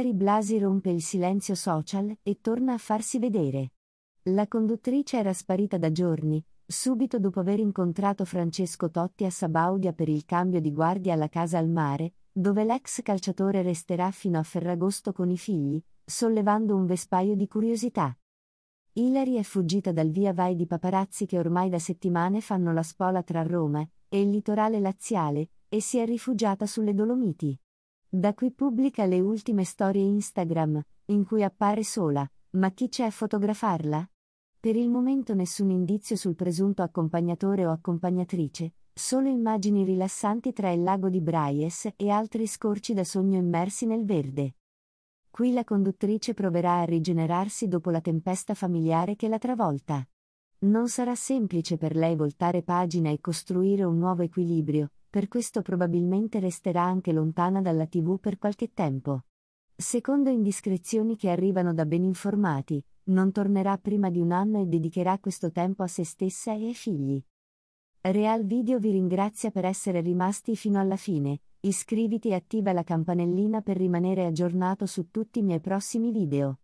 Ilari Blasi rompe il silenzio social e torna a farsi vedere. La conduttrice era sparita da giorni, subito dopo aver incontrato Francesco Totti a Sabaudia per il cambio di guardia alla casa al mare, dove l'ex calciatore resterà fino a Ferragosto con i figli, sollevando un vespaio di curiosità. Ilari è fuggita dal via vai di paparazzi che ormai da settimane fanno la spola tra Roma e il litorale laziale, e si è rifugiata sulle Dolomiti. Da qui pubblica le ultime storie Instagram, in cui appare sola, ma chi c'è a fotografarla? Per il momento nessun indizio sul presunto accompagnatore o accompagnatrice, solo immagini rilassanti tra il lago di Braies e altri scorci da sogno immersi nel verde. Qui la conduttrice proverà a rigenerarsi dopo la tempesta familiare che l'ha travolta. Non sarà semplice per lei voltare pagina e costruire un nuovo equilibrio, per questo probabilmente resterà anche lontana dalla TV per qualche tempo. Secondo indiscrezioni che arrivano da ben informati, non tornerà prima di un anno e dedicherà questo tempo a se stessa e ai figli. Real Video vi ringrazia per essere rimasti fino alla fine, iscriviti e attiva la campanellina per rimanere aggiornato su tutti i miei prossimi video.